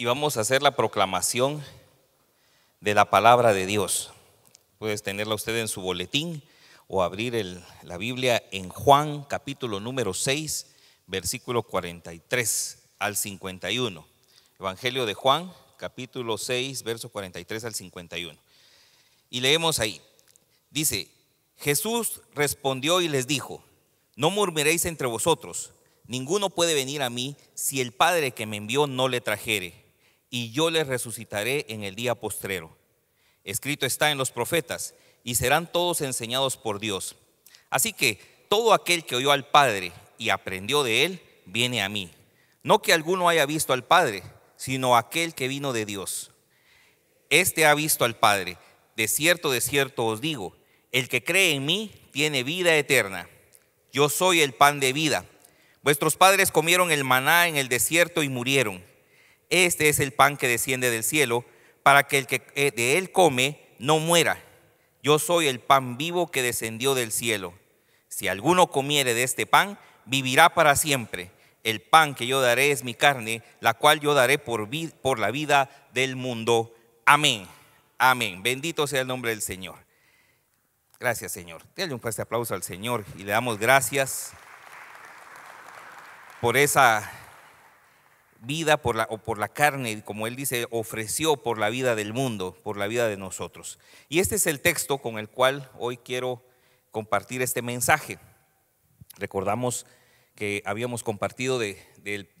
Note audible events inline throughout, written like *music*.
y vamos a hacer la proclamación de la palabra de Dios. Puedes tenerla usted en su boletín o abrir la Biblia en Juan capítulo número 6, versículo 43 al 51. Evangelio de Juan capítulo 6, verso 43 al 51. Y leemos ahí. Dice, Jesús respondió y les dijo, no murmuréis entre vosotros, ninguno puede venir a mí si el Padre que me envió no le trajere y yo les resucitaré en el día postrero. Escrito está en los profetas, y serán todos enseñados por Dios. Así que todo aquel que oyó al Padre y aprendió de él, viene a mí. No que alguno haya visto al Padre, sino aquel que vino de Dios. Este ha visto al Padre. De cierto, de cierto os digo, el que cree en mí tiene vida eterna. Yo soy el pan de vida. Vuestros padres comieron el maná en el desierto y murieron este es el pan que desciende del cielo, para que el que eh, de él come no muera. Yo soy el pan vivo que descendió del cielo. Si alguno comiere de este pan, vivirá para siempre. El pan que yo daré es mi carne, la cual yo daré por, por la vida del mundo. Amén. Amén. Bendito sea el nombre del Señor. Gracias, Señor. Denle un fuerte aplauso al Señor y le damos gracias por esa vida por la, o por la carne, como él dice, ofreció por la vida del mundo, por la vida de nosotros. Y este es el texto con el cual hoy quiero compartir este mensaje. Recordamos que habíamos compartido de,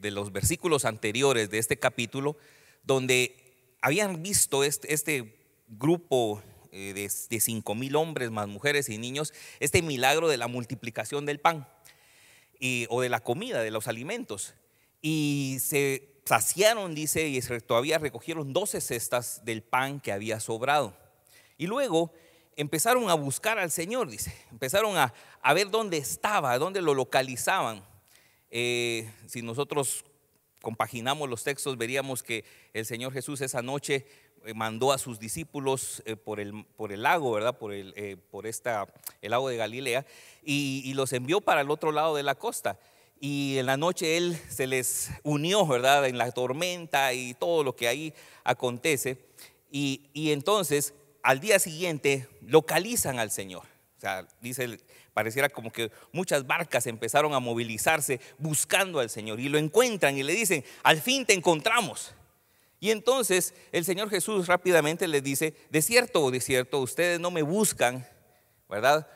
los versículos anteriores de este capítulo, donde habían visto este, este grupo eh, de, de cinco mil hombres, más mujeres y niños, este milagro de la multiplicación del pan y, o de la comida, de los alimentos y se saciaron, dice, y todavía recogieron 12 cestas del pan que había sobrado. Y luego empezaron a buscar al Señor, dice, empezaron a, ver dónde estaba, dónde lo localizaban. Eh, si nosotros compaginamos los textos, veríamos que el Señor Jesús esa noche eh, mandó a sus discípulos eh, por el, por el lago, ¿verdad? Por, el, por esta, el lago de Galilea, y, los envió para el otro lado de la costa y en la noche él se les unió, ¿verdad? En la tormenta y todo lo que ahí acontece. Y, entonces al día siguiente localizan al Señor. O sea, dice, pareciera como que muchas barcas empezaron a movilizarse buscando al Señor y lo encuentran y le dicen, al fin te encontramos. Y entonces el Señor Jesús rápidamente les dice, de cierto de cierto, ustedes no me buscan, ¿verdad?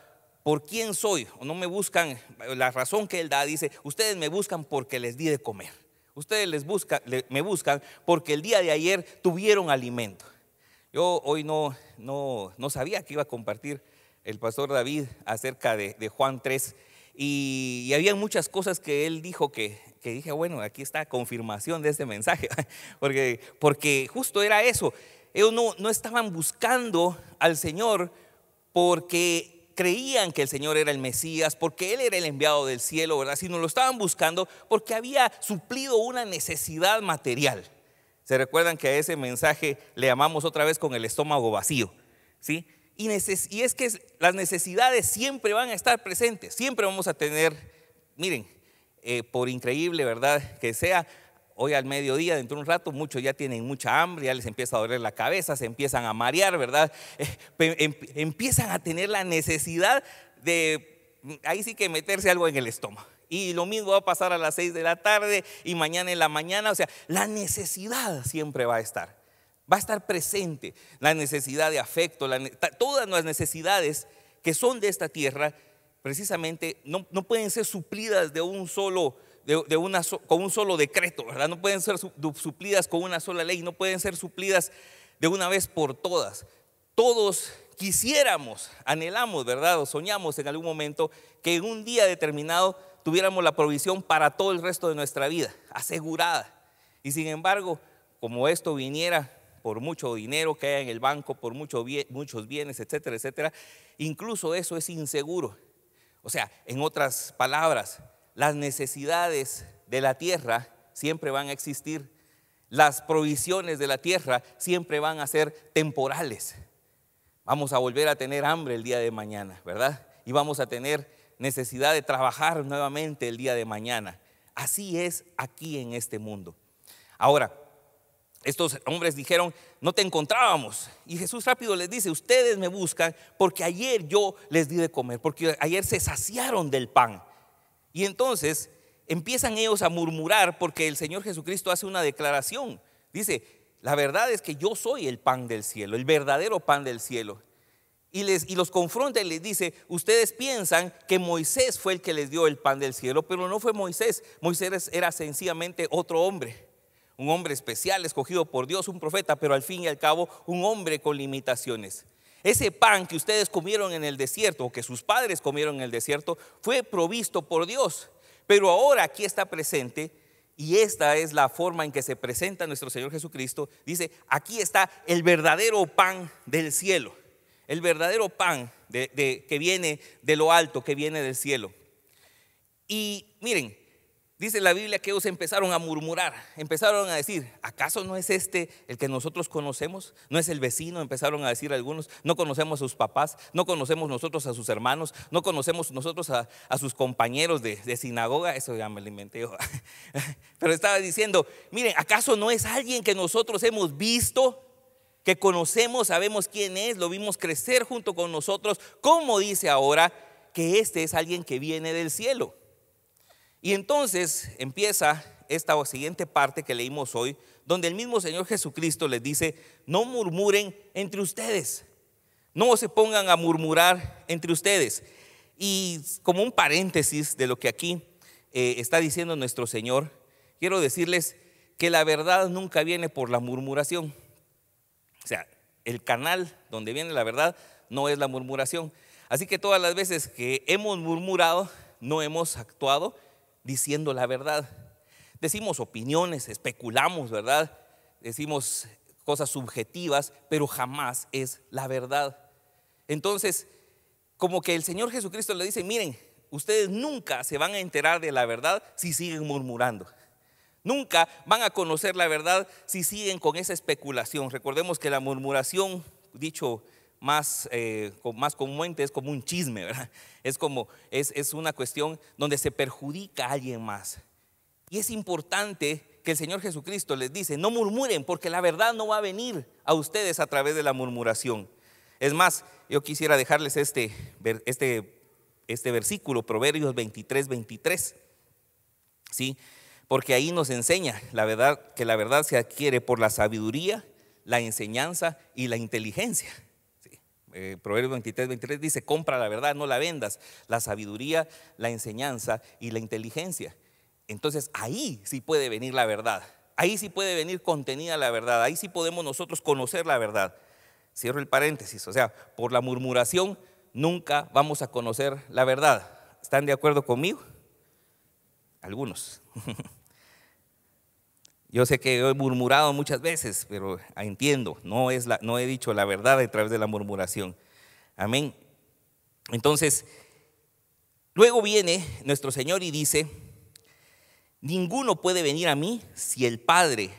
por quién soy, o no me buscan, la razón que él da dice, ustedes me buscan porque les di de comer, ustedes les me buscan porque el día de ayer tuvieron alimento. Yo hoy no, no, no sabía que iba a compartir el pastor David acerca de, Juan 3 y, había muchas cosas que él dijo que, dije, bueno, aquí está confirmación de este mensaje, *laughs* porque, porque justo era eso, ellos no, no estaban buscando al Señor porque creían que el Señor era el Mesías, porque Él era el enviado del cielo, ¿verdad? Sino lo estaban buscando porque había suplido una necesidad material. Se recuerdan que a ese mensaje le llamamos otra vez con el estómago vacío, ¿sí? Y, y es que las necesidades siempre van a estar presentes, siempre vamos a tener, miren, eh, por increíble, ¿verdad? Que sea, hoy al mediodía, dentro de un rato, muchos ya tienen mucha hambre, ya les empieza a doler la cabeza, se empiezan a marear, ¿verdad? *laughs* Eh, em, empiezan a tener la necesidad de, mm, ahí sí que meterse algo en el estómago. Y lo mismo va a pasar a las 6 de la tarde y mañana en la mañana. O sea, la necesidad siempre va a estar. Va a estar presente la necesidad de afecto, todas las necesidades que son de esta tierra, precisamente no, no pueden ser suplidas de un solo de, una con un solo decreto, ¿verdad? No pueden ser suplidas con una sola ley, no pueden ser suplidas de una vez por todas. Todos quisiéramos, anhelamos, ¿verdad? O soñamos en algún momento que en un día determinado tuviéramos la provisión para todo el resto de nuestra vida, asegurada. Y sin embargo, como esto viniera por mucho dinero que haya en el banco, por muchos bienes, etcétera, etcétera, incluso eso es inseguro. O sea, en otras palabras, las necesidades de la tierra siempre van a existir. Las provisiones de la tierra siempre van a ser temporales. Vamos a volver a tener hambre el día de mañana, ¿verdad? Y vamos a tener necesidad de trabajar nuevamente el día de mañana. Así es aquí en este mundo. Ahora, estos hombres dijeron, no te encontrábamos. Y Jesús rápido les dice, ustedes me buscan porque ayer yo les di de comer, porque ayer se saciaron del pan. Y entonces empiezan ellos a murmurar porque el Señor Jesucristo hace una declaración. Dice, la verdad es que yo soy el pan del cielo, el verdadero pan del cielo. Y, les, y los confronta y les dice, ustedes piensan que Moisés fue el que les dio el pan del cielo, pero no fue Moisés. Moisés era sencillamente otro hombre, un hombre especial, escogido por Dios, un profeta, pero al fin y al cabo un hombre con limitaciones. Ese pan que ustedes comieron en el desierto o que sus padres comieron en el desierto fue provisto por Dios. Pero ahora aquí está presente y esta es la forma en que se presenta nuestro Señor Jesucristo. Dice, aquí está el verdadero pan del cielo, el verdadero pan que viene de lo alto, que viene del cielo. Y miren, Dice la Biblia que ellos empezaron a murmurar, empezaron a decir, ¿acaso no es este el que nosotros conocemos? ¿No es el vecino? Empezaron a decir algunos, no conocemos a sus papás, no conocemos nosotros a sus hermanos, no conocemos nosotros a, sus compañeros de, sinagoga, eso ya me lo inventé *laughs* Pero estaba diciendo, miren, ¿acaso no es alguien que nosotros hemos visto? Que conocemos, sabemos quién es, lo vimos crecer junto con nosotros, ¿Cómo dice ahora que este es alguien que viene del cielo. Y entonces empieza esta siguiente parte que leímos hoy, donde el mismo Señor Jesucristo les dice, no murmuren entre ustedes, no se pongan a murmurar entre ustedes. Y como un paréntesis de lo que aquí eh, está diciendo nuestro Señor, quiero decirles que la verdad nunca viene por la murmuración. O sea, el canal donde viene la verdad no es la murmuración. Así que todas las veces que hemos murmurado, no hemos actuado diciendo la verdad. Decimos opiniones, especulamos, ¿verdad? Decimos cosas subjetivas, pero jamás es la verdad. Entonces, como que el Señor Jesucristo le dice, miren, ustedes nunca se van a enterar de la verdad si siguen murmurando. Nunca van a conocer la verdad si siguen con esa especulación. Recordemos que la murmuración, dicho más, eh, más comúnmente es como un chisme, ¿verdad? *laughs* Es como, es, una cuestión donde se perjudica a alguien más. Y es importante que el Señor Jesucristo les dice, no murmuren, porque la verdad no va a venir a ustedes a través de la murmuración. Es más, yo quisiera dejarles este, este, este versículo, Proverbios 23, 23, ¿sí? porque ahí nos enseña la verdad, que la verdad se adquiere por la sabiduría, la enseñanza y la inteligencia. Eh, Proverbios 23, 23 dice, compra la verdad, no la vendas, la sabiduría, la enseñanza y la inteligencia. Entonces ahí sí puede venir la verdad, ahí sí puede venir contenida la verdad, ahí sí podemos nosotros conocer la verdad. Cierro el paréntesis, o sea, por la murmuración nunca vamos a conocer la verdad. ¿Están de acuerdo conmigo? Algunos. *laughs* Yo sé que he murmurado muchas veces, pero entiendo, no, es no he dicho la verdad a través de la murmuración. Amén. Entonces, luego viene nuestro Señor y dice, ninguno puede venir a mí si el Padre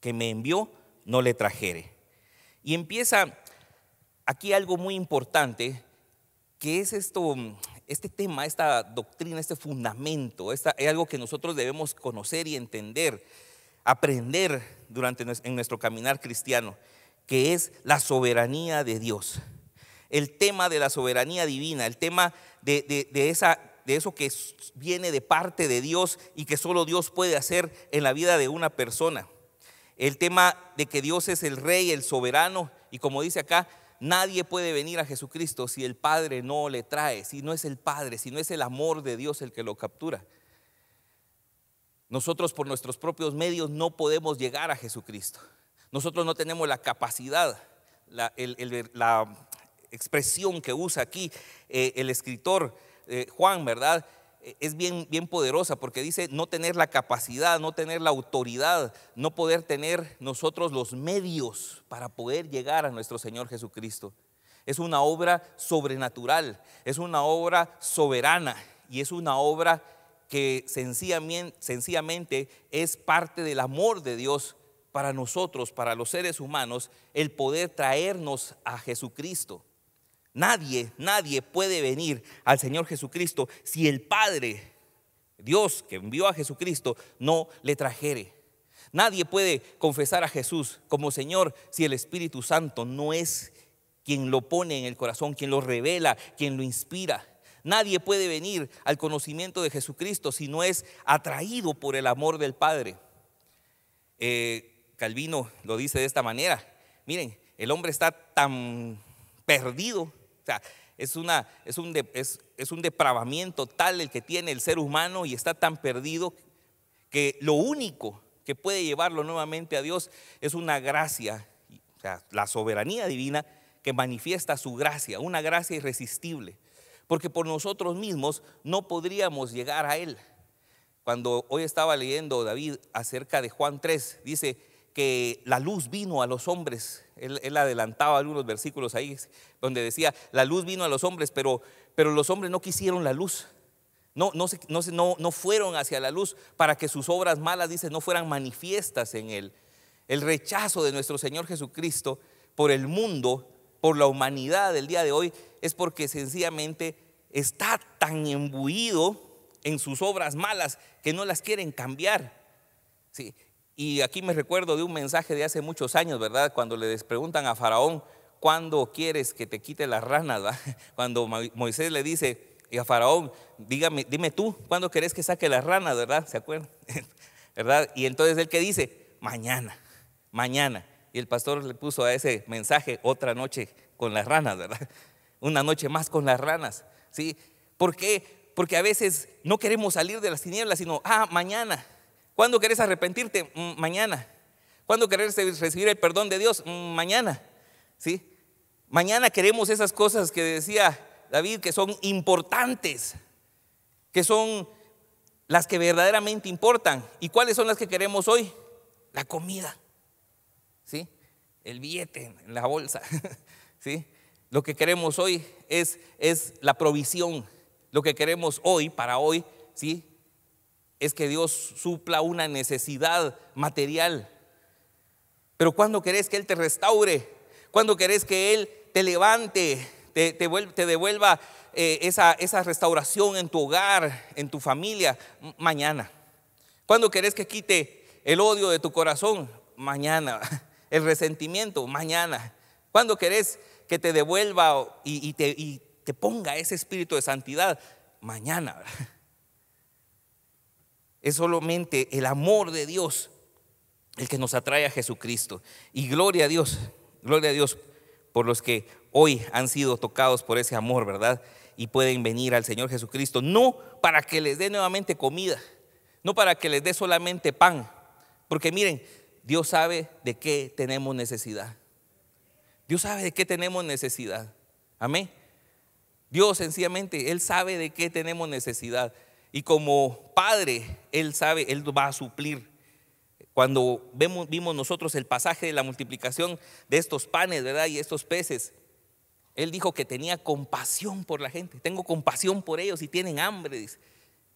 que me envió no le trajere. Y empieza aquí algo muy importante, que es esto, este tema, esta doctrina, este fundamento, es algo que nosotros debemos conocer y entender aprender durante en nuestro caminar cristiano, que es la soberanía de Dios. El tema de la soberanía divina, el tema de, esa, de eso que viene de parte de Dios y que solo Dios puede hacer en la vida de una persona. El tema de que Dios es el rey, el soberano, y como dice acá, Nadie puede venir a Jesucristo si el Padre no le trae, si no es el Padre, si no es el amor de Dios el que lo captura. Nosotros por nuestros propios medios no podemos llegar a Jesucristo. Nosotros no tenemos la capacidad, la, expresión que usa aquí eh, el escritor eh, Juan, ¿verdad? Eh, es bien, bien poderosa porque dice no tener la capacidad, no tener la autoridad, no poder tener nosotros los medios para poder llegar a nuestro Señor Jesucristo. Es una obra sobrenatural, es una obra soberana y es una obra que sencillamente, sencillamente es parte del amor de Dios para nosotros, para los seres humanos, el poder traernos a Jesucristo. Nadie, nadie puede venir al Señor Jesucristo si el Padre, Dios que envió a Jesucristo, no le trajere. Nadie puede confesar a Jesús como Señor si el Espíritu Santo no es quien lo pone en el corazón, quien lo revela, quien lo inspira. Nadie puede venir al conocimiento de Jesucristo si no es atraído por el amor del Padre. Eh, Calvino lo dice de esta manera. Miren, el hombre está tan perdido, es, un depravamiento tal el que tiene el ser humano y está tan perdido que lo único que puede llevarlo nuevamente a Dios es una gracia, la soberanía divina que manifiesta su gracia, una gracia irresistible porque por nosotros mismos no podríamos llegar a Él. Cuando hoy estaba leyendo David acerca de Juan 3, dice que la luz vino a los hombres. Él, adelantaba algunos versículos ahí donde decía, la luz vino a los hombres, pero, pero los hombres no quisieron la luz. No, no, no, no, fueron hacia la luz para que sus obras malas, dice, no fueran manifiestas en Él. El rechazo de nuestro Señor Jesucristo por el mundo, por la humanidad del día de hoy, es porque sencillamente está tan embuido en sus obras malas que no las quieren cambiar. ¿sí? Y aquí me recuerdo de un mensaje de hace muchos años, ¿verdad? Cuando le preguntan a Faraón, ¿cuándo quieres que te quite las ranas? *laughs* Cuando Moisés le dice a Faraón, dígame, dime tú, ¿cuándo quieres que saque las ranas, verdad? ¿Se acuerdan? *laughs* ¿Verdad? Y entonces él que dice, mañana, mañana. Y el pastor le puso a ese mensaje otra noche con las ranas, ¿verdad? *laughs* Una noche más con las ranas. ¿sí? ¿Por qué? Porque a veces no queremos salir de las tinieblas, sino, ah, mañana. ¿Cuándo querés arrepentirte? Mm, mañana. ¿Cuándo querés recibir el perdón de Dios? Mm, mañana. ¿Sí? Mañana queremos esas cosas que decía David, que son importantes, que son las que verdaderamente importan. ¿Y cuáles son las que queremos hoy? La comida, ¿sí? El billete en la bolsa, *laughs* ¿sí? Lo que queremos hoy es, es la provisión. Lo que queremos hoy, para hoy, ¿sí? Es que Dios supla una necesidad material. Pero cuando querés que Él te restaure, cuando querés que Él te levante, te, te, devuelva eh, esa, esa restauración en tu hogar, en tu familia, mañana. Cuando querés que quite el odio de tu corazón, mañana. *laughs* El resentimiento, mañana. Cuando querés que te devuelva y, te, ponga ese espíritu de santidad mañana. *laughs* Es solamente el amor de Dios el que nos atrae a Jesucristo. Y gloria a Dios, gloria a Dios por los que hoy han sido tocados por ese amor, ¿verdad? Y pueden venir al Señor Jesucristo, no para que les dé nuevamente comida, no para que les dé solamente pan, porque miren, Dios sabe de qué tenemos necesidad. Dios sabe de qué tenemos necesidad. Amén. Dios sencillamente, Él sabe de qué tenemos necesidad. Y como Padre, Él sabe, Él va a suplir. Cuando vimos nosotros el pasaje de la multiplicación de estos panes, ¿verdad? Y estos peces, Él dijo que tenía compasión por la gente. Tengo compasión por ellos y tienen hambre,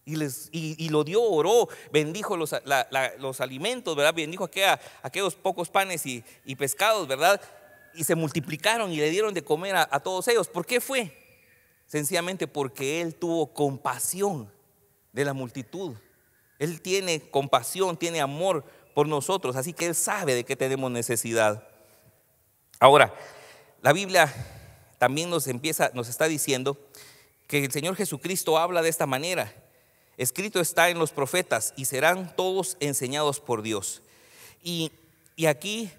Y, les, y, lo dio, oró, bendijo los, alimentos, ¿verdad? Bendijo aquellos pocos panes y, y pescados, ¿verdad? y se multiplicaron y le dieron de comer a, todos ellos. ¿Por qué fue? Sencillamente porque él tuvo compasión de la multitud. Él tiene compasión, tiene amor por nosotros, así que él sabe de qué tenemos necesidad. Ahora, la Biblia también nos empieza nos está diciendo que el Señor Jesucristo habla de esta manera. Escrito está en los profetas y serán todos enseñados por Dios. Y, y aquí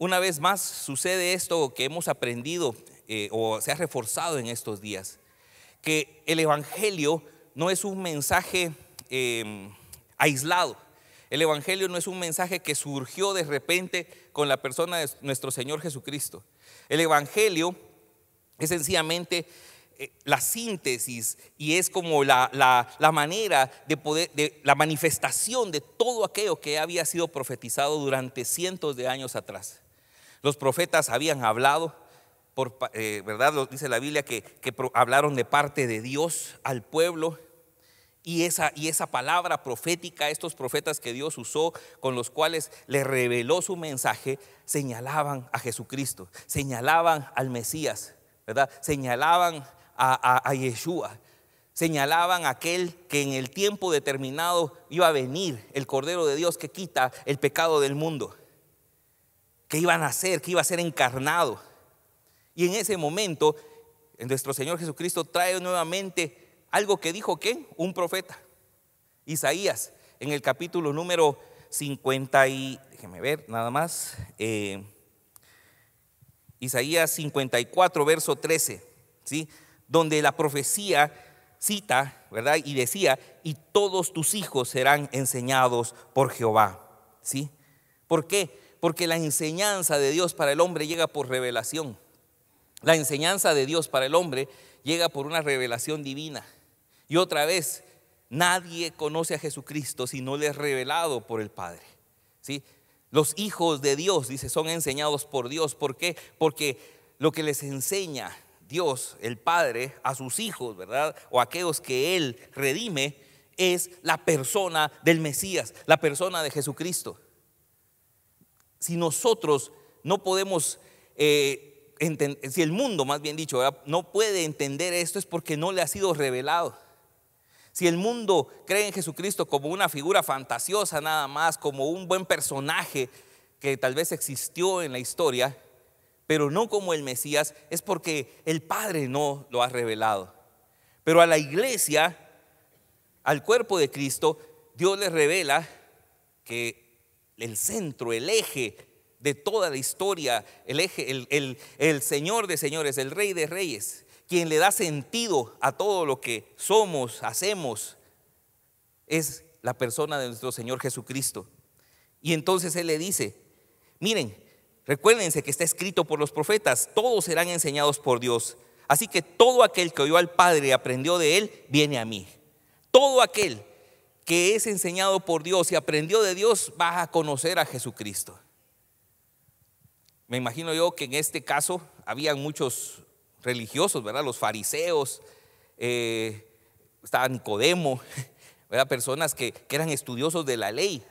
una vez más sucede esto que hemos aprendido eh, o se ha reforzado en estos días, que el Evangelio no es un mensaje em, aislado. El Evangelio no es un mensaje que surgió de repente con la persona de nuestro Señor Jesucristo. El Evangelio es sencillamente eh, la síntesis y es como la, la, manera de poder, de la manifestación de todo aquello que había sido profetizado durante cientos de años atrás. Los profetas habían hablado, por, eh, ¿verdad? dice la Biblia que, hablaron de parte de Dios al pueblo. Y esa, y esa palabra profética, estos profetas que Dios usó, con los cuales le reveló su mensaje, señalaban a Jesucristo, señalaban al Mesías, ¿verdad? Señalaban a, a Yeshua, señalaban a aquel que en el tiempo determinado iba a venir, el Cordero de Dios que quita el pecado del mundo que iba a nacer, que iba a ser encarnado. Y en ese momento, nuestro Señor Jesucristo trae nuevamente algo que dijo ¿qué? Un profeta. Isaías, en el capítulo número 50 y, déjeme ver, nada más, eh, Isaías 54, verso 13, ¿sí? Donde la profecía cita, ¿verdad? Y decía, y todos tus hijos serán enseñados por Jehová, ¿sí? ¿Por qué? Porque la enseñanza de Dios para el hombre llega por revelación. La enseñanza de Dios para el hombre llega por una revelación divina. Y otra vez, nadie conoce a Jesucristo si no le es revelado por el Padre. ¿Sí? Los hijos de Dios, dice, son enseñados por Dios. ¿Por qué? Porque lo que les enseña Dios, el Padre, a sus hijos, ¿verdad? O a aquellos que Él redime, es la persona del Mesías, la persona de Jesucristo si nosotros no podemos, eh, entender, si el mundo, más bien dicho, no puede entender esto es porque no le ha sido revelado. Si el mundo cree en Jesucristo como una figura fantasiosa nada más, como un buen personaje que tal vez existió en la historia, pero no como el Mesías, es porque el Padre no lo ha revelado. Pero a la iglesia, al cuerpo de Cristo, Dios le revela que el centro, el eje de toda la historia, el eje, el, Señor de señores, el Rey de reyes, quien le da sentido a todo lo que somos, hacemos, es la persona de nuestro Señor Jesucristo. Y entonces Él le dice, miren, recuérdense que está escrito por los profetas, todos serán enseñados por Dios. Así que todo aquel que oyó al Padre y aprendió de Él, viene a mí. Todo aquel que es enseñado por Dios y aprendió de Dios, vas a conocer a Jesucristo. Me imagino yo que en este caso habían muchos religiosos, ¿verdad? Los fariseos, eh, estaba Nicodemo, *laughs* ¿verdad? Personas que, eran estudiosos de la ley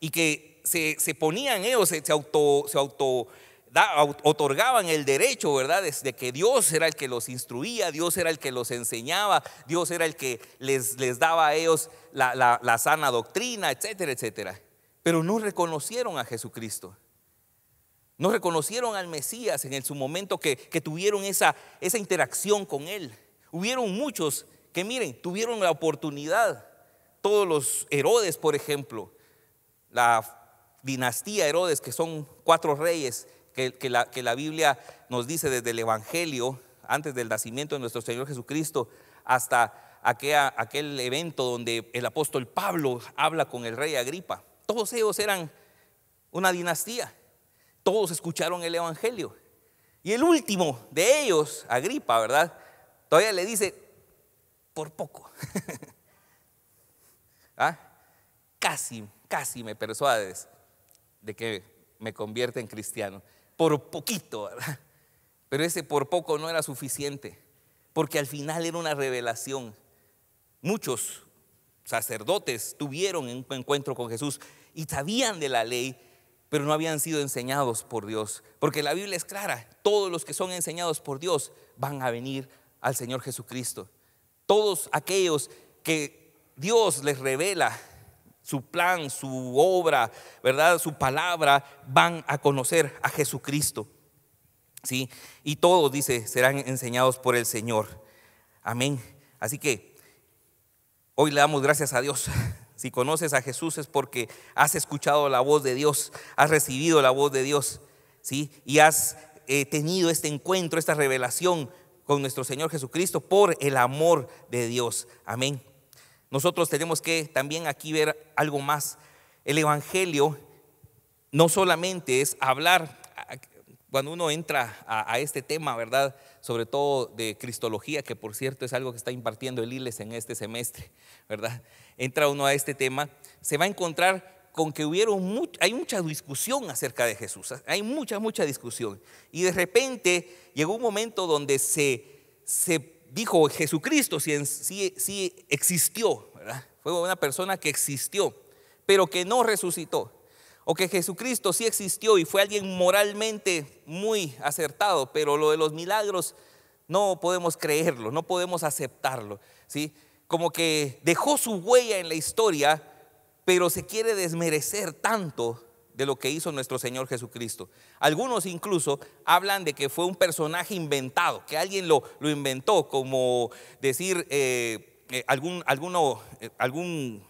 y que se, ponían ellos, se auto, se auto otorgaban el derecho, ¿verdad? De que Dios era el que los instruía, Dios era el que los enseñaba, Dios era el que les, les daba a ellos la, sana doctrina, etcétera, etcétera. Pero no reconocieron a Jesucristo. No reconocieron al Mesías en su momento que, tuvieron esa, esa interacción con Él. Hubieron muchos que, miren, tuvieron la oportunidad. Todos los Herodes, por ejemplo, la dinastía Herodes, que son cuatro reyes, que, la, Biblia nos dice desde el Evangelio, antes del nacimiento de nuestro Señor Jesucristo, hasta aquel evento donde el apóstol Pablo habla con el rey Agripa. Todos ellos eran una dinastía, todos escucharon el Evangelio. Y el último de ellos, Agripa, ¿verdad? Todavía le dice, por poco. *laughs* ¿Ah? Casi, casi me persuades de que me convierta en cristiano por poquito, ¿verdad? Pero ese por poco no era suficiente, porque al final era una revelación. Muchos sacerdotes tuvieron un encuentro con Jesús y sabían de la ley, pero no habían sido enseñados por Dios. Porque la Biblia es clara, todos los que son enseñados por Dios van a venir al Señor Jesucristo. Todos aquellos que Dios les revela su plan, su obra, ¿verdad? Su palabra van a conocer a Jesucristo. ¿Sí? Y todos, dice, serán enseñados por el Señor. Amén. Así que hoy le damos gracias a Dios. *laughs* Si conoces a Jesús es porque has escuchado la voz de Dios, has recibido la voz de Dios, ¿sí? Y has eh, tenido este encuentro, esta revelación con nuestro Señor Jesucristo por el amor de Dios. Amén. Nosotros tenemos que también aquí ver algo más. El Evangelio no solamente es hablar, cuando uno entra a, este tema, ¿verdad? Sobre todo de Cristología, que por cierto es algo que está impartiendo el ILES en este semestre, ¿verdad? Entra uno a este tema, se va a encontrar con que hubieron hay mucha discusión acerca de Jesús, ¿ah? hay mucha, mucha discusión. Y de repente llegó un momento donde se, se dijo Jesucristo, si, existió, fue una persona que existió, pero que no resucitó. O que Jesucristo sí existió y fue alguien moralmente muy acertado, pero lo de los milagros no podemos creerlo, no podemos aceptarlo. ¿sí? Como que dejó su huella en la historia, pero se quiere desmerecer tanto de lo que hizo nuestro Señor Jesucristo. Algunos incluso hablan de que fue un personaje inventado, que alguien lo, inventó, como decir eh, eh, algún, alguno, eh, algún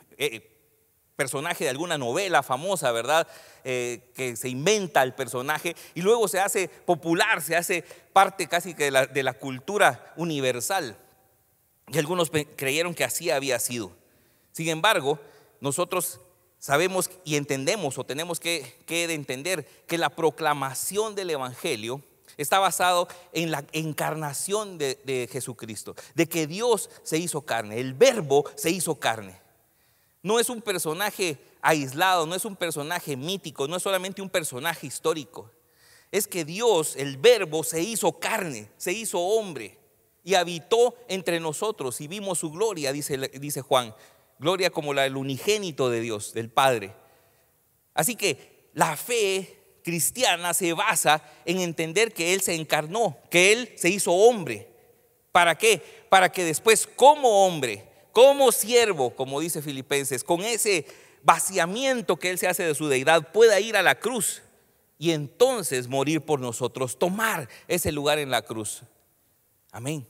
personaje de alguna novela famosa, ¿verdad? que se inventa el personaje y luego se hace popular, se hace parte casi que de la, de la cultura universal. Y algunos creyeron que así había sido. Sin embargo, nosotros sabemos y entendemos o tenemos que, entender que la proclamación del Evangelio está basado en la encarnación de, Jesucristo, de que Dios se hizo carne, el verbo se hizo carne. No es un personaje aislado, no es un personaje mítico, no es solamente un personaje histórico. Es que Dios, el verbo, se hizo carne, se hizo hombre y habitó entre nosotros y vimos su gloria, dice Juan gloria como la del unigénito de Dios, del Padre. Así que la fe cristiana se basa en entender que Él se encarnó, que Él se hizo hombre. ¿Para qué? Para que después como hombre, como siervo, como dice Filipenses, con ese vaciamiento que Él se hace de su deidad, pueda ir a la cruz y entonces morir por nosotros, tomar ese lugar en la cruz. Amén.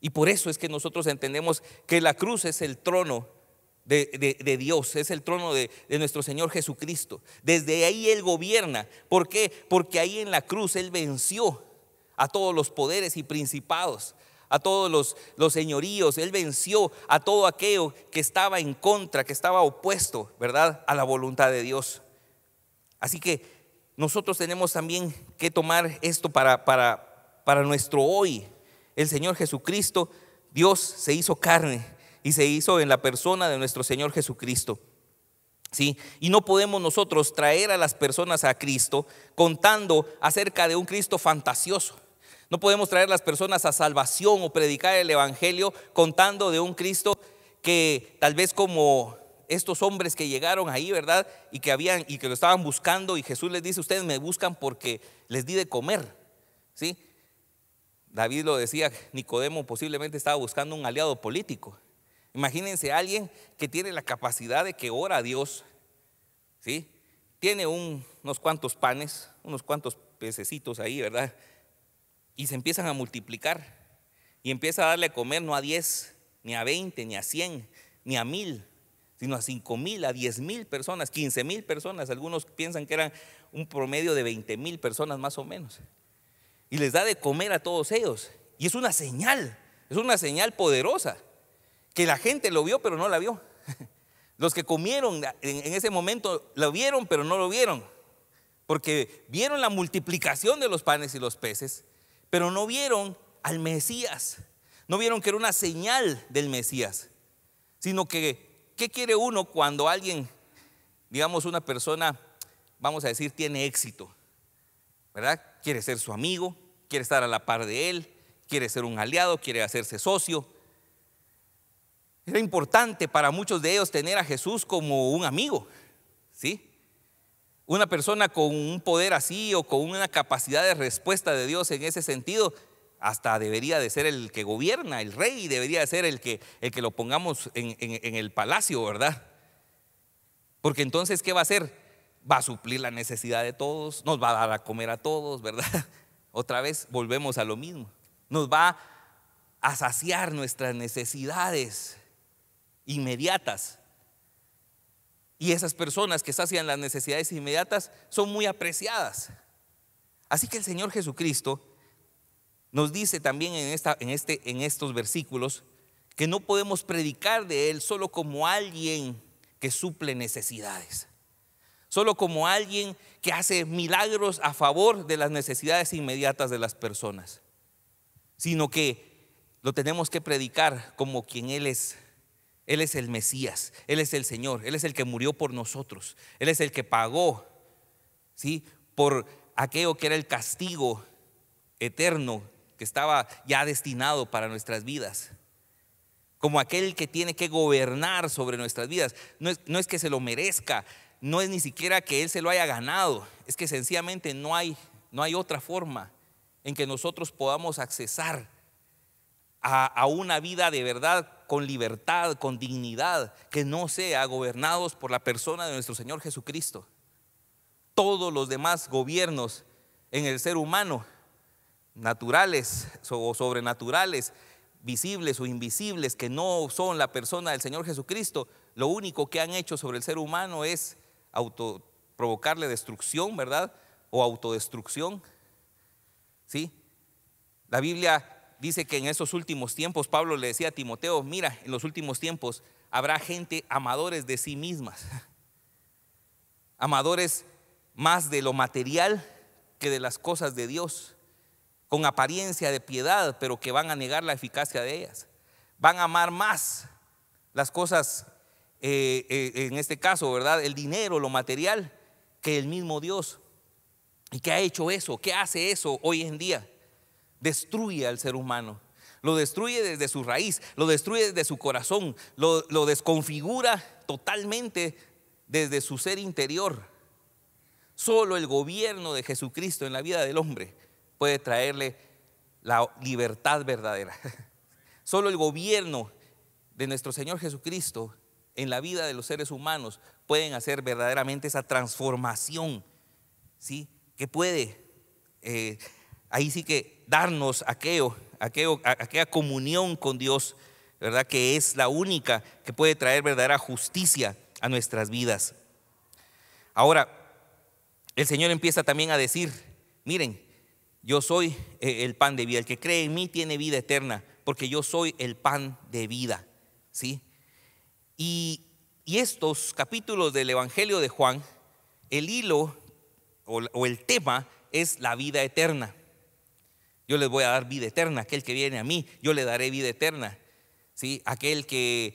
Y por eso es que nosotros entendemos que la cruz es el trono de, Dios, es el trono de, nuestro Señor Jesucristo. Desde ahí Él gobierna. ¿Por qué? Porque ahí en la cruz Él venció a todos los poderes y principados a todos los, señoríos, él venció a todo aquello que estaba en contra, que estaba opuesto, ¿verdad?, a la voluntad de Dios. Así que nosotros tenemos también que tomar esto para, para, para nuestro hoy. El Señor Jesucristo, Dios se hizo carne y se hizo en la persona de nuestro Señor Jesucristo. ¿Sí? Y no podemos nosotros traer a las personas a Cristo contando acerca de un Cristo fantasioso. No podemos traer a las personas a salvación o predicar el Evangelio contando de un Cristo que tal vez como estos hombres que llegaron ahí, ¿verdad? Y que habían y que lo estaban buscando y Jesús les dice, "Ustedes me buscan porque les di de comer." ¿Sí? David lo decía, Nicodemo posiblemente estaba buscando un aliado político. Imagínense a alguien que tiene la capacidad de que ora a Dios, ¿sí? Tiene unos cuantos panes, unos cuantos pececitos ahí, ¿verdad? Y se empiezan a multiplicar. Y empieza a darle a comer no a 10, ni a 20, ni a 100, ni a 1000, sino a 5000, mil, a diez mil personas, 15 mil personas. Algunos piensan que eran un promedio de 20000 mil personas más o menos. Y les da de comer a todos ellos. Y es una señal, es una señal poderosa que la gente lo vio pero no la vio. *laughs* Los que comieron en ese momento lo vieron pero no lo vieron, porque vieron la multiplicación de los panes y los peces, pero no vieron al Mesías, no vieron que era una señal del Mesías, sino que, ¿qué quiere uno cuando alguien, digamos una persona, vamos a decir, tiene éxito? ¿Verdad? Quiere ser su amigo, quiere estar a la par de él, quiere ser un aliado, quiere hacerse socio era importante para muchos de ellos tener a Jesús como un amigo, ¿sí? Una persona con un poder así o con una capacidad de respuesta de Dios en ese sentido, hasta debería de ser el que gobierna, el rey, debería de ser el que, que lo pongamos en, en el palacio, ¿verdad? Porque entonces, ¿qué va a hacer? Va a suplir la necesidad de todos, nos va a dar a comer a todos, ¿verdad? *laughs* Otra vez volvemos a lo mismo. Nos va a saciar nuestras necesidades, inmediatas. Y esas personas que sacian las necesidades inmediatas son muy apreciadas. Así que el Señor Jesucristo nos dice también en, esta, en, este, en estos versículos que no podemos predicar de Él solo como alguien que suple necesidades, solo como alguien que hace milagros a favor de las necesidades inmediatas de las personas, sino que lo tenemos que predicar como quien Él es él es el Mesías, Él es el Señor, Él es el que murió por nosotros, Él es el que pagó, ¿sí? Por aquello que era el castigo eterno que estaba ya destinado para nuestras vidas. Como aquel que tiene que gobernar sobre nuestras vidas. No es, que se lo merezca, no es ni siquiera que Él se lo haya ganado, es que sencillamente no hay, no hay otra forma en que nosotros podamos accesar a, a una vida de verdad con libertad, con dignidad, que no sea gobernados por la persona de nuestro Señor Jesucristo. Todos los demás gobiernos en el ser humano, naturales o sobrenaturales, visibles o invisibles, que no son la persona del Señor Jesucristo, lo único que han hecho sobre el ser humano es auto, provocarle destrucción, ¿verdad? O autodestrucción. ¿Sí? La Biblia dice que en esos últimos tiempos, Pablo le decía a Timoteo, mira, en los últimos tiempos habrá gente amadores de sí mismas, *laughs* amadores más de lo material que de las cosas de Dios, con apariencia de piedad, pero que van a negar la eficacia de ellas. Van a amar más las cosas, eh, eh, en este caso, ¿verdad? El dinero, lo material, que el mismo Dios. ¿Y qué ha hecho eso? ¿Qué hace eso hoy en día? destruye al ser humano. Lo destruye desde su raíz, lo destruye desde su corazón, lo, desconfigura totalmente desde su ser interior. Solo el gobierno de Jesucristo en la vida del hombre puede traerle la libertad verdadera. *laughs* Solo el gobierno de nuestro Señor Jesucristo en la vida de los seres humanos pueden hacer verdaderamente esa transformación, ¿sí? Que puede, eh, ahí sí que darnos aquello, aquello, aquella comunión con Dios, ¿verdad? Que es la única que puede traer verdadera justicia a nuestras vidas. Ahora, el Señor empieza también a decir, miren, yo soy e, el pan de vida, el que cree en mí tiene vida eterna, porque yo soy el pan de vida, ¿sí? Y, estos capítulos del Evangelio de Juan, el hilo o el tema es la vida eterna. Yo les voy a dar vida eterna. Aquel que viene a mí, yo le daré vida eterna. ¿Sí? Aquel que,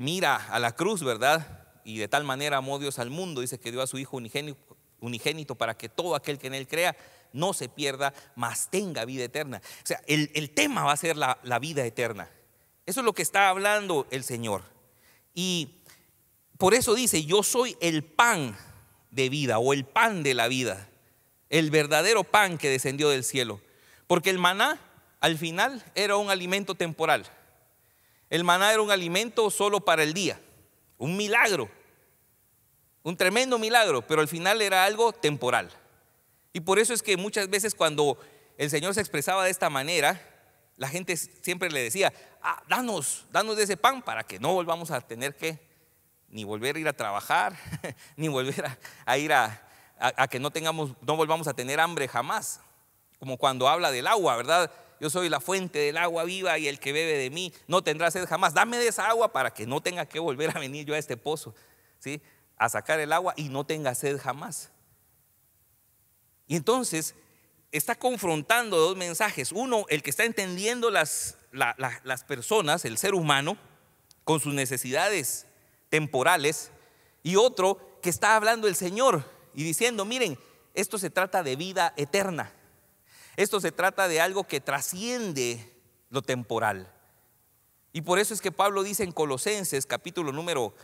mira a la cruz, ¿verdad? Y de tal manera amó Dios al mundo, dice que dio a su Hijo unigénito, unigénito para que todo aquel que en él crea no se pierda, mas tenga vida eterna. O sea, el, tema va a ser la, vida eterna. Eso es lo que está hablando el Señor. Y por eso dice, yo soy el pan de vida o el pan de la vida, el verdadero pan que descendió del cielo. Porque el maná al final era un alimento temporal. El maná era un alimento solo para el día, un milagro, un tremendo milagro, pero al final era algo temporal. Y por eso es que muchas veces cuando el Señor se expresaba de esta manera, la gente siempre le decía, ah, danos, danos de ese pan para que no volvamos a tener que ni volver a ir a trabajar, *laughs* ni volver a, ir a, a, que no tengamos, no volvamos a tener hambre jamás. Como cuando habla del agua, ¿verdad? Yo soy la fuente del agua viva y el que bebe de mí no tendrá sed jamás. Dame de esa agua para que no tenga que volver a venir yo a este pozo, ¿sí? A sacar el agua y no tenga sed jamás. Y entonces está confrontando dos mensajes. Uno, el que está entendiendo las, las personas, el ser humano, con sus necesidades temporales. Y otro, que está hablando el Señor y diciendo, miren, esto se trata de vida eterna. Esto se trata de algo que trasciende lo temporal. Y por eso es que Pablo dice en Colosenses capítulo número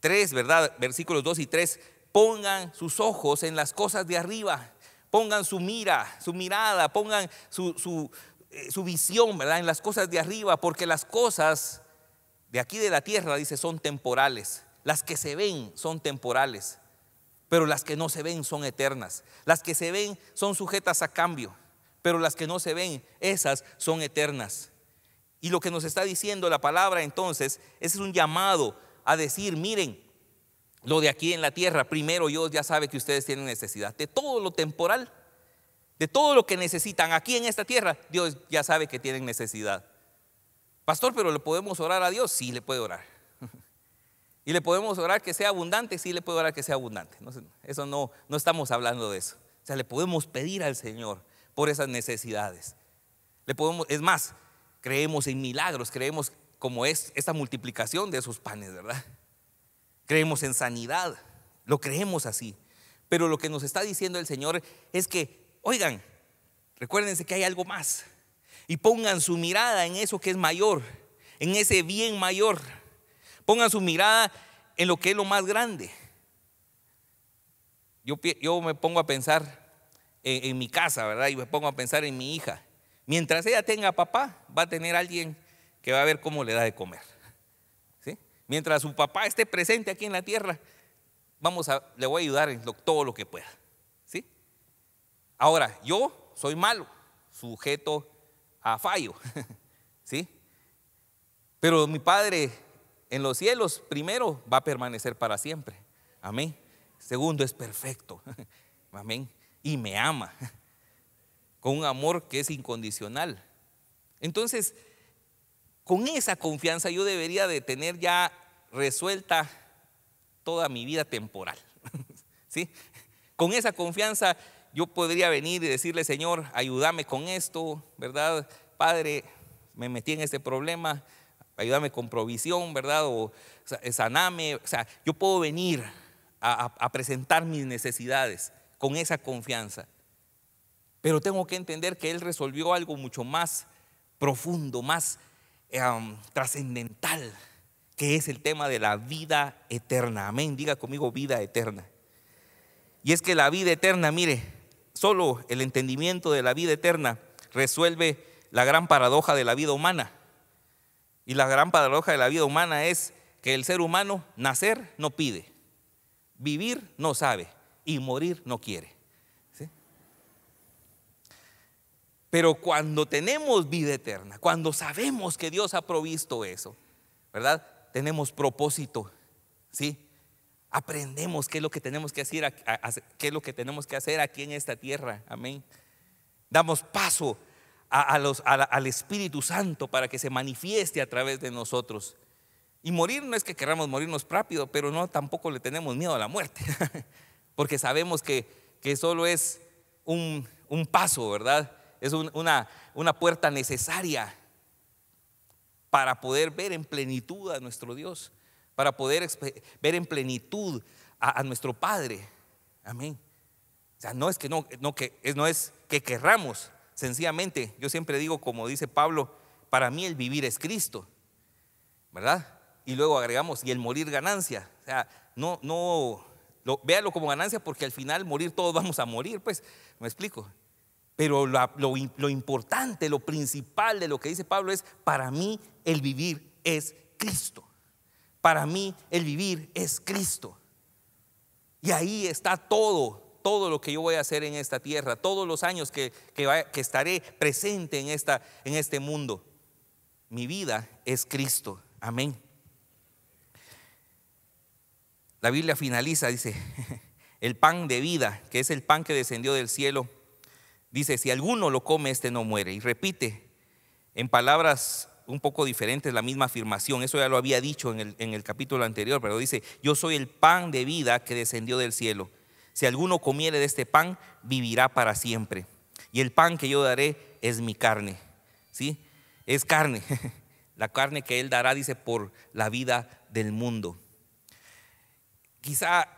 3, ¿verdad? Versículos 2 y 3, pongan sus ojos en las cosas de arriba, pongan su mira, su mirada, pongan su, eh, su visión, ¿verdad? En las cosas de arriba, porque las cosas de aquí de la tierra, dice, son temporales. Las que se ven son temporales, pero las que no se ven son eternas. Las que se ven son sujetas a cambio pero las que no se ven, esas son eternas. Y lo que nos está diciendo la palabra entonces, ese es un llamado a decir, miren, lo de aquí en la tierra, primero Dios ya sabe que ustedes tienen necesidad de todo lo temporal, de todo lo que necesitan aquí en esta tierra, Dios ya sabe que tienen necesidad. Pastor, pero ¿le podemos orar a Dios? Sí, le puede orar. *laughs* Y le podemos orar que sea abundante, sí le puede orar que sea abundante. eso no, no estamos hablando de eso. O sea, le podemos pedir al Señor por esas necesidades. Le podemos, es más, creemos en milagros, creemos como es esta multiplicación de esos panes, ¿verdad? Creemos en sanidad, lo creemos así. Pero lo que nos está diciendo el Señor es que, oigan, recuérdense que hay algo más y pongan su mirada en eso que es mayor, en ese bien mayor. Pongan su mirada en lo que es lo más grande. Yo, yo me pongo a pensar, en, mi casa, ¿verdad? Y me pongo a pensar en mi hija. Mientras ella tenga papá, va a tener alguien que va a ver cómo le da de comer. Mientras su papá esté presente aquí en la tierra, vamos a, le voy a ayudar en todo lo que pueda. ¿sí? Ahora, yo soy malo, sujeto a fallo. *laughs* ¿sí? Pero mi Padre en los cielos, primero, va a permanecer para siempre. Amén. Segundo, es perfecto. *laughs* Amén y me ama, *laughs* con un amor que es incondicional. Entonces, con esa confianza yo debería de tener ya resuelta toda mi vida temporal. *laughs* ¿Sí? Con esa confianza yo podría venir y decirle, Señor, ayúdame con esto, ¿verdad? Padre, me metí en este problema, ayúdame con provisión, ¿verdad? O saname. O sea, yo puedo venir a presentar mis necesidades con esa confianza. Pero tengo que entender que Él resolvió algo mucho más profundo, más trascendental, que es el tema de la vida eterna. Amén, diga conmigo vida eterna. Y es que la vida eterna, mire, solo el entendimiento de la vida eterna resuelve la gran paradoja de la vida humana. Y la gran paradoja de la vida humana es que el ser humano nacer no pide, vivir no sabe, y morir no quiere. Pero cuando tenemos vida eterna, cuando sabemos que Dios ha provisto eso, ¿verdad? Tenemos propósito, ¿sí? Aprendemos qué es lo que tenemos que hacer, qué es lo que tenemos que hacer aquí en esta tierra. Amén. Damos paso a, los, al Espíritu Santo para que se manifieste a través de nosotros. Y morir no es que queramos morirnos rápido, pero no tampoco le tenemos miedo a la muerte. *laughs* porque sabemos que, que solo es un, paso, ¿verdad? Es una, una puerta necesaria para poder ver en plenitud a nuestro Dios, para poder ver en plenitud a, nuestro Padre. Amén. O sea, no es que no, no, que, no es que querramos, sencillamente, yo siempre digo, como dice Pablo, para mí el vivir es Cristo, ¿verdad? Y luego agregamos, y el morir ganancia. O sea, no, no, lo, véalo como ganancia porque al final morir todos vamos a morir, pues, me explico. Pero lo, importante, lo principal de lo que dice Pablo es, para mí el vivir es Cristo. Para mí el vivir es Cristo. Y ahí está todo, todo lo que yo voy a hacer en esta tierra, todos los años que, que estaré presente en, esta, en este mundo. Mi vida es Cristo. Amén. La Biblia finaliza, dice, *laughs* el pan de vida, que es el pan que descendió del cielo, dice, si alguno lo come, este no muere. Y repite en palabras un poco diferentes la misma afirmación, eso ya lo había dicho en el, capítulo anterior, pero dice, yo soy el pan de vida que descendió del cielo. Si alguno comiere de este pan, vivirá para siempre. Y el pan que yo daré es mi carne, ¿sí? Es carne. *laughs* La carne que Él dará, dice, por la vida del mundo. Quizá,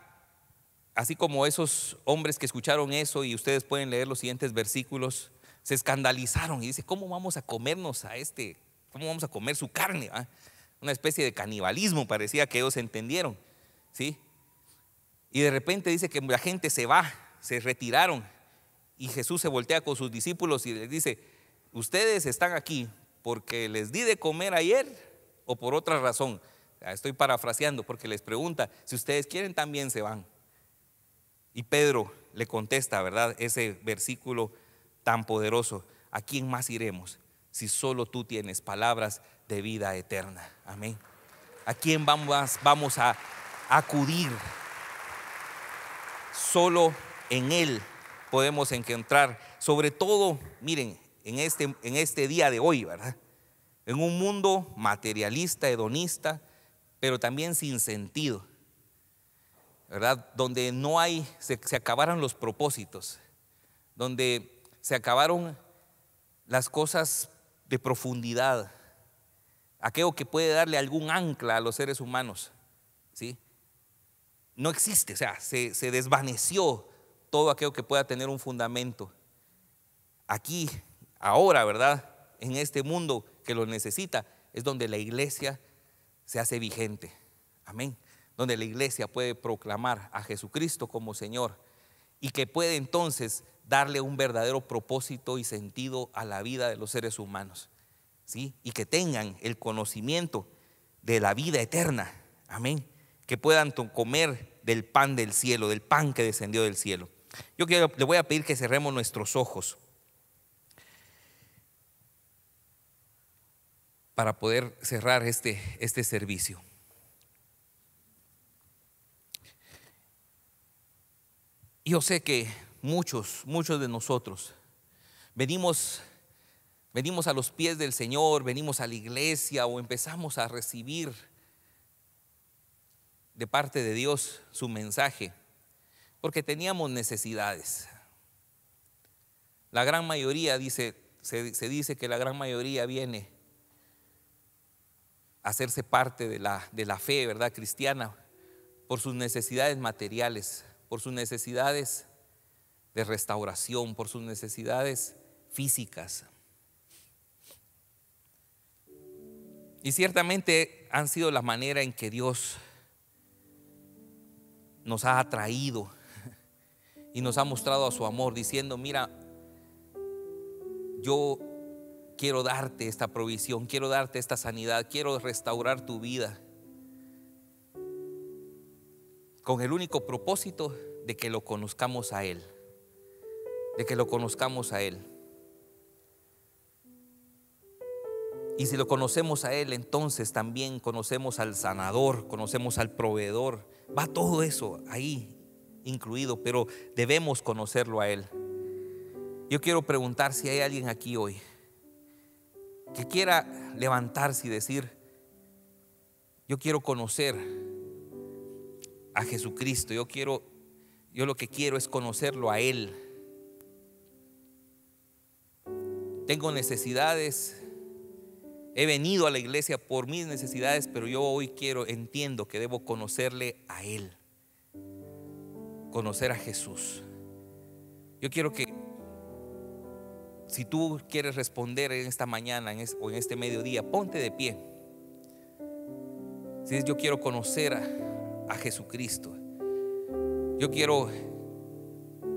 así como esos hombres que escucharon eso y ustedes pueden leer los siguientes versículos, se escandalizaron y dice, ¿cómo vamos a comernos a este? ¿Cómo vamos a comer su carne? Ah, una especie de canibalismo parecía que ellos entendieron, ¿sí? Y de repente dice que la gente se va, se retiraron y Jesús se voltea con sus discípulos y les dice, ustedes están aquí porque les di de comer ayer o por otra razón, Ah, estoy parafraseando porque les pregunta, si ustedes quieren también se van. Y Pedro le contesta, ¿verdad? Ese versículo tan poderoso. ¿A quién más iremos si solo tú tienes palabras de vida eterna? Amén. ¿A quién vamos, vamos a acudir? Solo en Él podemos encontrar, sobre todo, miren, en este, en este día de hoy, ¿verdad? En un mundo materialista, hedonista, pero también sin sentido, ¿verdad? Donde no hay, se, acabaron los propósitos, donde se acabaron las cosas de profundidad, aquello que puede darle algún ancla a los seres humanos, ¿sí? No existe, o sea, se desvaneció todo aquello que pueda tener un fundamento. Aquí, ahora, ¿verdad? En este mundo que lo necesita, es donde la iglesia se hace vigente. Amén. Donde la iglesia puede proclamar a Jesucristo como Señor y que puede entonces darle un verdadero propósito y sentido a la vida de los seres humanos. ¿Sí? Y que tengan el conocimiento de la vida eterna. Amén. Que puedan comer del pan del cielo, del pan que descendió del cielo. Yo le voy a pedir que cerremos nuestros ojos. para poder cerrar este, este servicio. Yo sé que muchos, muchos de nosotros venimos, venimos a los pies del Señor, venimos a la iglesia o empezamos a recibir de parte de Dios su mensaje, porque teníamos necesidades. La gran mayoría dice, se dice que la gran mayoría viene hacerse parte de la, de la fe, ¿verdad? Cristiana, por sus necesidades materiales, por sus necesidades de restauración, por sus necesidades físicas. Y ciertamente han sido la manera en que Dios nos ha atraído y nos ha mostrado a su amor, diciendo, mira, yo quiero darte esta provisión, quiero darte esta sanidad, quiero restaurar tu vida. Con el único propósito de que lo conozcamos a Él, de que lo conozcamos a Él. Y si lo conocemos a Él, entonces también conocemos al sanador, conocemos al proveedor. Va todo eso ahí incluido, pero debemos conocerlo a Él. Yo quiero preguntar si hay alguien aquí hoy que quiera levantarse y decir, yo quiero conocer a Jesucristo, yo quiero, yo lo que quiero es conocerlo a Él. Tengo necesidades, he venido a la iglesia por mis necesidades, pero yo hoy quiero, entiendo que debo conocerle a Él, conocer a Jesús. Yo quiero que si tú quieres responder en esta mañana o en este mediodía, ponte de pie. Si yo quiero conocer a, Jesucristo, yo quiero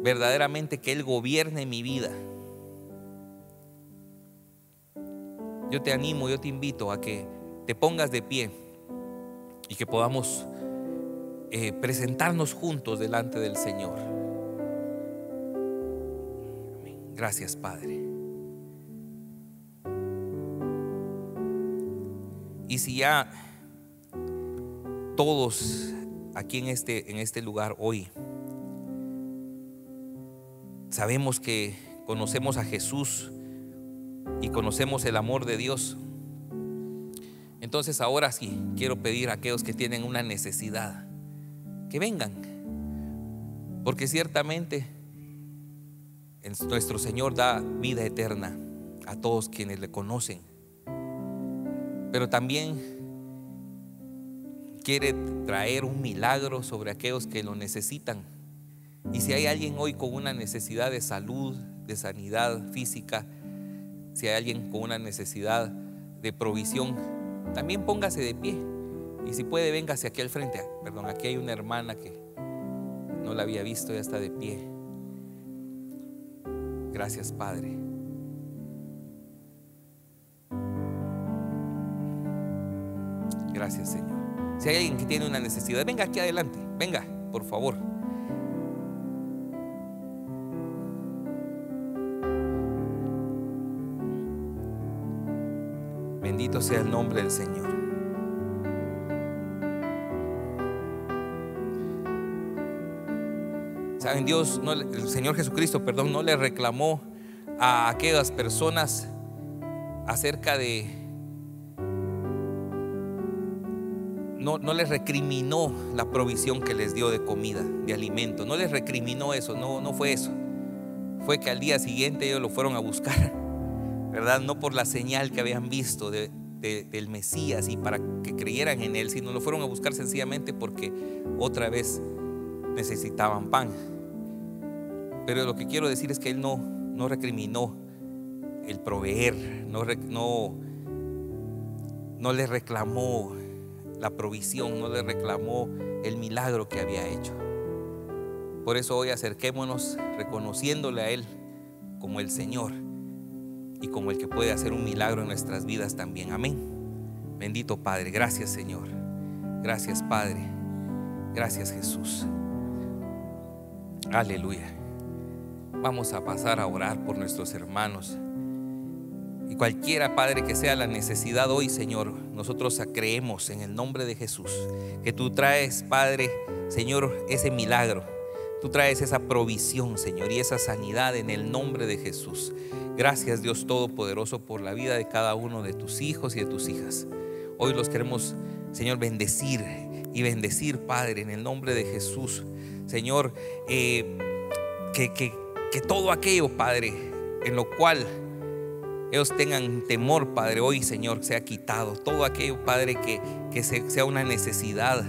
verdaderamente que Él gobierne mi vida. Yo te animo, yo te invito a que te pongas de pie y que podamos eh, presentarnos juntos delante del Señor. Gracias, Padre. Y si ya todos aquí en este, en este lugar hoy sabemos que conocemos a Jesús y conocemos el amor de Dios, entonces ahora sí quiero pedir a aquellos que tienen una necesidad que vengan, porque ciertamente nuestro Señor da vida eterna a todos quienes le conocen pero también quiere traer un milagro sobre aquellos que lo necesitan. Y si hay alguien hoy con una necesidad de salud, de sanidad física, si hay alguien con una necesidad de provisión, también póngase de pie. Y si puede, hacia aquí al frente. Perdón, aquí hay una hermana que no la había visto, ya está de pie. Gracias, Padre. Gracias, Señor. Si hay alguien que tiene una necesidad, venga aquí adelante. Venga, por favor. Bendito sea el nombre del Señor. Saben, Dios, el Señor Jesucristo, perdón, no le reclamó a aquellas personas acerca de no, les recriminó la provisión que les dio de comida, de alimento. No les recriminó eso, no, no fue eso. Fue que al día siguiente ellos lo fueron a buscar, ¿verdad? No por la señal que habían visto del Mesías y para que creyeran en él, sino lo fueron a buscar sencillamente porque otra vez necesitaban pan. Pero lo que quiero decir es que él no, no recriminó el proveer, no, no, no les reclamó la provisión, no le reclamó el milagro que había hecho. Por eso hoy acerquémonos reconociéndole a Él como el Señor y como el que puede hacer un milagro en nuestras vidas también. Amén. Bendito Padre, gracias Señor. Gracias Padre. Gracias Jesús. Aleluya. Vamos a pasar a orar por nuestros hermanos. Y cualquiera, Padre, que sea la necesidad hoy, Señor, nosotros creemos en el nombre de Jesús que tú traes, Padre, Señor, ese milagro. Tú traes esa provisión, Señor, y esa sanidad en el nombre de Jesús. Gracias, Dios Todopoderoso, por la vida de cada uno de tus hijos y de tus hijas. Hoy los queremos, Señor, bendecir y bendecir, Padre, en el nombre de Jesús. Señor, eh, que todo aquello, Padre, en lo cual ellos tengan temor, Padre, hoy, Señor, sea quitado todo aquello, Padre, que, sea una necesidad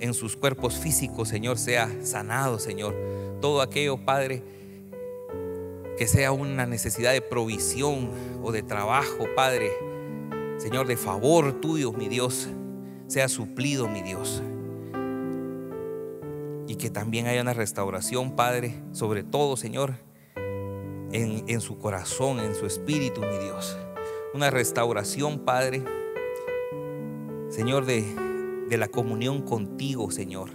en sus cuerpos físicos, Señor, sea sanado, Señor. Todo aquello, Padre, que sea una necesidad de provisión o de trabajo, Padre. Señor, de favor tuyo, mi Dios, sea suplido, mi Dios. Y que también haya una restauración, Padre, sobre todo, Señor, en, su corazón, en su espíritu, mi Dios. Una restauración, Padre. Señor, de, de la comunión contigo, Señor.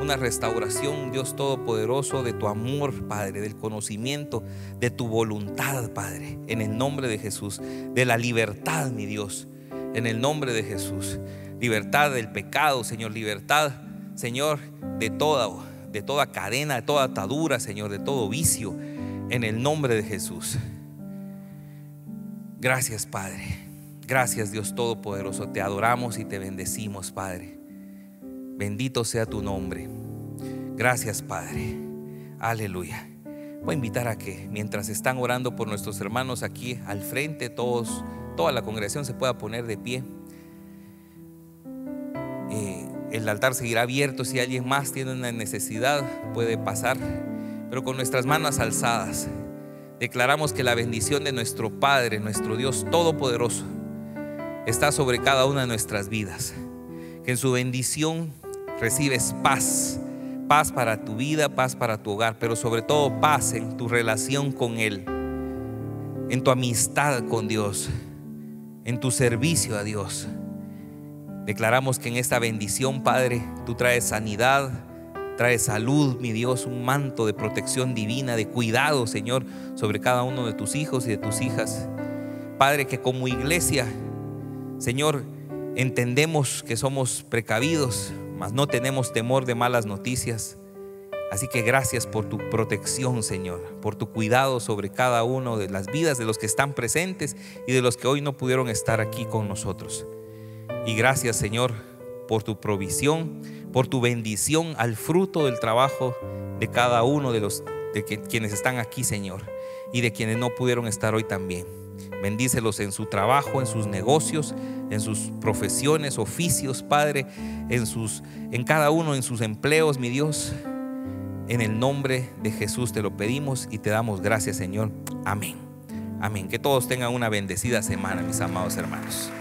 Una restauración, Dios Todopoderoso, de tu amor, Padre, del conocimiento, de tu voluntad, Padre, en el nombre de Jesús, de la libertad, mi Dios, en el nombre de Jesús. Libertad del pecado, Señor, libertad, Señor, de toda, de toda cadena, de toda atadura, Señor, de todo vicio, en el nombre de Jesús. Gracias Padre. Gracias Dios Todopoderoso. Te adoramos y te bendecimos Padre. Bendito sea tu nombre. Gracias Padre. Aleluya. Voy a invitar a que mientras están orando por nuestros hermanos aquí al frente, todos, toda la congregación se pueda poner de pie. Eh, el altar seguirá abierto. Si alguien más tiene una necesidad, puede pasar pero con nuestras manos alzadas, declaramos que la bendición de nuestro Padre, nuestro Dios Todopoderoso, está sobre cada una de nuestras vidas. Que en su bendición recibes paz, paz para tu vida, paz para tu hogar, pero sobre todo paz en tu relación con Él, en tu amistad con Dios, en tu servicio a Dios. Declaramos que en esta bendición, Padre, tú traes sanidad, Trae salud, mi Dios, un manto de protección divina, de cuidado, Señor, sobre cada uno de tus hijos y de tus hijas. Padre, que como iglesia, Señor, entendemos que somos precavidos, mas no tenemos temor de malas noticias. Así que gracias por tu protección, Señor, por tu cuidado sobre cada uno de las vidas de los que están presentes y de los que hoy no pudieron estar aquí con nosotros. Y gracias, Señor, por tu provisión por tu bendición al fruto del trabajo de cada uno de los de quienes están aquí, Señor, y de quienes no pudieron estar hoy también. Bendícelos en su trabajo, en sus negocios, en sus profesiones, oficios, Padre, en sus en cada uno en sus empleos, mi Dios. En el nombre de Jesús te lo pedimos y te damos gracias, Señor. Amén. Amén. Que todos tengan una bendecida semana, mis amados hermanos.